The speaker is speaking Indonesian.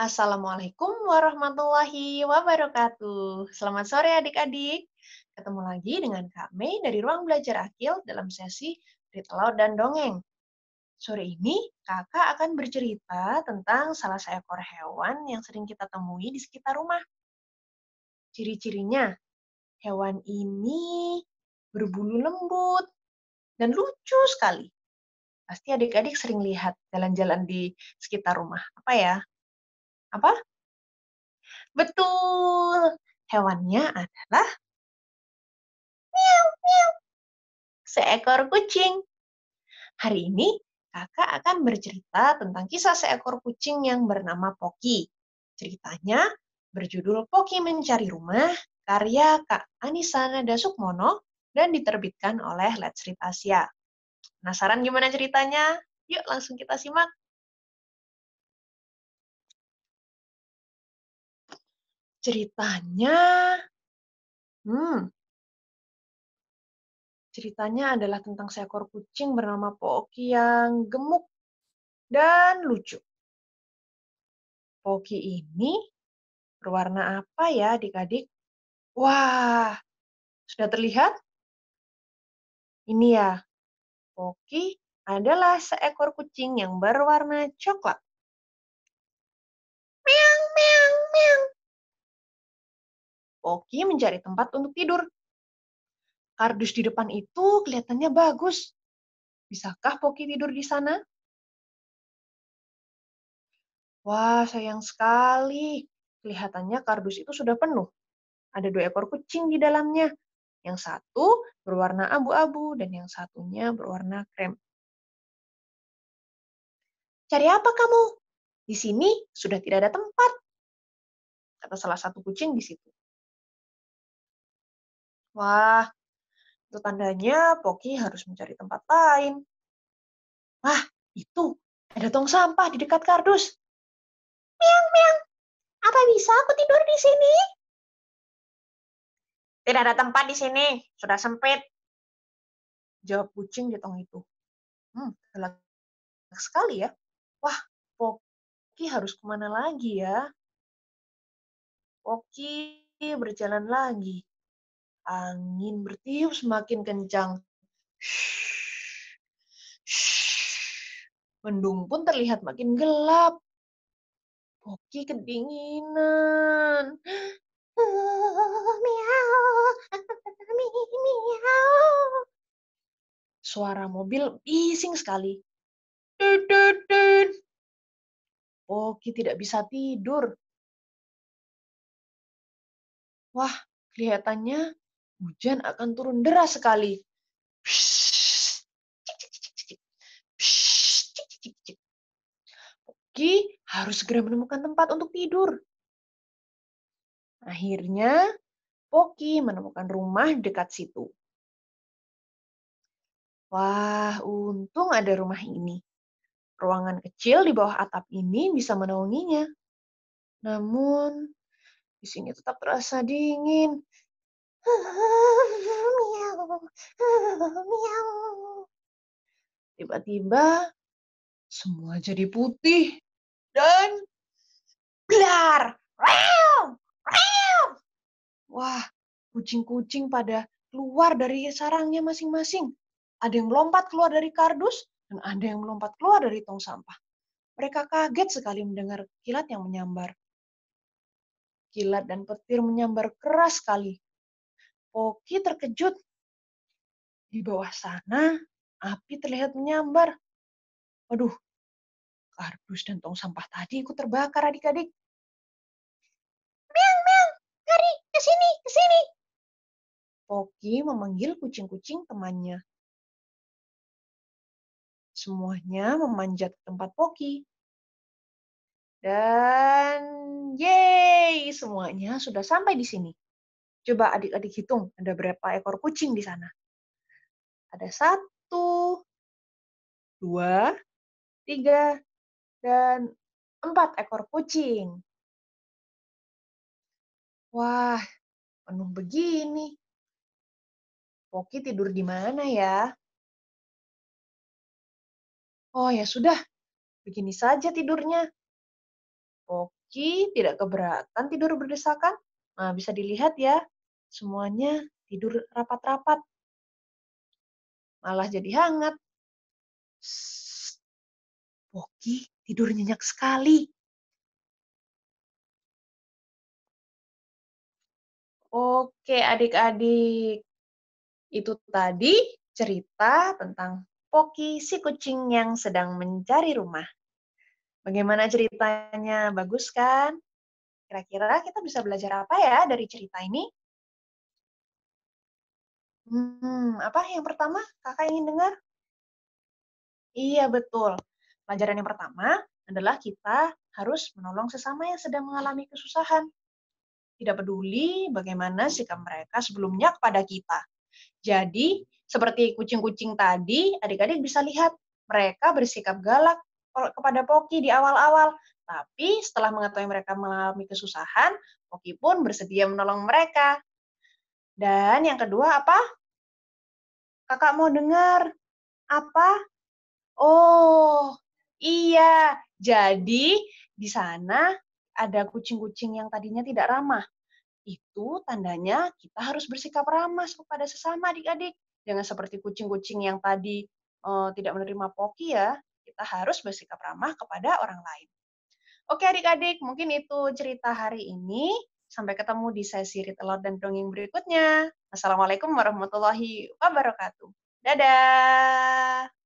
Assalamualaikum warahmatullahi wabarakatuh. Selamat sore adik-adik. Ketemu lagi dengan Kak Mei dari Ruang Belajar Akil dalam sesi Read Aloud dan Dongeng. Sore ini, kakak akan bercerita tentang salah seekor hewan yang sering kita temui di sekitar rumah. Ciri-cirinya, hewan ini berbulu lembut dan lucu sekali. Pasti adik-adik sering lihat jalan-jalan di sekitar rumah. Apa ya? Apa? Betul. Hewannya adalah miau miau. Seekor kucing. Hari ini Kakak akan bercerita tentang kisah seekor kucing yang bernama Poki. Ceritanya berjudul Poki Mencari Rumah, karya Kak Anisana Dasukmono dan diterbitkan oleh Let's Read Asia. Penasaran gimana ceritanya? Yuk langsung kita simak. Ceritanya, hmm, Ceritanya adalah tentang seekor kucing bernama Poki yang gemuk dan lucu. Poki ini berwarna apa ya adik-adik? Wah, sudah terlihat? Ini ya, Poki adalah seekor kucing yang berwarna coklat. Meong, meong, meong. Oki mencari tempat untuk tidur. Kardus di depan itu kelihatannya bagus. Bisakah Poki tidur di sana? Wah, sayang sekali. Kelihatannya kardus itu sudah penuh. Ada dua ekor kucing di dalamnya. Yang satu berwarna abu-abu dan yang satunya berwarna krem. Cari apa kamu? Di sini sudah tidak ada tempat. Kata salah satu kucing di situ. Wah, itu tandanya Poki harus mencari tempat lain. Wah, itu ada tong sampah di dekat kardus. Miang, miang. Apa bisa aku tidur di sini? Tidak ada tempat di sini. Sudah sempit. Jawab kucing di tong itu. Hmm, galak sekali ya. Wah, Poki harus kemana lagi ya? Poki berjalan lagi. Angin bertiup semakin kencang. Mendung pun terlihat makin gelap. Poki kedinginan. Oh, Suara mobil bising sekali. Dut, tidak bisa tidur. Wah, kelihatannya hujan akan turun deras sekali. Poki harus segera menemukan tempat untuk tidur. Akhirnya, Poki menemukan rumah dekat situ. Wah, untung ada rumah ini. Ruangan kecil di bawah atap ini bisa menaunginya. Namun, di sini tetap terasa dingin Tiba-tiba semua jadi putih dan blar. Wah, kucing-kucing pada keluar dari sarangnya masing-masing. Ada yang melompat keluar dari kardus dan ada yang melompat keluar dari tong sampah. Mereka kaget sekali mendengar kilat yang menyambar. Kilat dan petir menyambar keras sekali Poki terkejut. Di bawah sana, api terlihat menyambar. Aduh, kardus dan tong sampah tadi ikut terbakar adik-adik. Meong, meong, Kari, kesini, kesini. ke Poki memanggil kucing-kucing temannya. Semuanya memanjat ke tempat Poki. Dan yeay, semuanya sudah sampai di sini. Coba adik-adik hitung, ada berapa ekor kucing di sana? Ada satu, dua, tiga, dan empat ekor kucing. Wah, penuh begini. Poki tidur di mana ya? Oh ya sudah, begini saja tidurnya. Poki tidak keberatan tidur berdesakan. Nah, bisa dilihat ya, semuanya tidur rapat-rapat. Malah jadi hangat. Poki tidur nyenyak sekali. Oke, adik-adik. Itu tadi cerita tentang Poki, si kucing yang sedang mencari rumah. Bagaimana ceritanya? Bagus kan? Kira-kira kita bisa belajar apa ya dari cerita ini? Hmm, apa yang pertama kakak ingin dengar? Iya, betul. Pelajaran yang pertama adalah kita harus menolong sesama yang sedang mengalami kesusahan. Tidak peduli bagaimana sikap mereka sebelumnya kepada kita. Jadi, seperti kucing-kucing tadi, adik-adik bisa lihat mereka bersikap galak kepada Poki di awal-awal, tapi setelah mengetahui mereka mengalami kesusahan, Poki pun bersedia menolong mereka. Dan yang kedua apa? Kakak mau dengar apa? Oh, iya. Jadi di sana ada kucing-kucing yang tadinya tidak ramah. Itu tandanya kita harus bersikap ramah kepada sesama adik-adik. Jangan seperti kucing-kucing yang tadi uh, tidak menerima poki ya. Kita harus bersikap ramah kepada orang lain. Oke adik-adik, mungkin itu cerita hari ini. Sampai ketemu di sesi Read Aloud dan Dongeng berikutnya. Assalamualaikum warahmatullahi wabarakatuh. Dadah!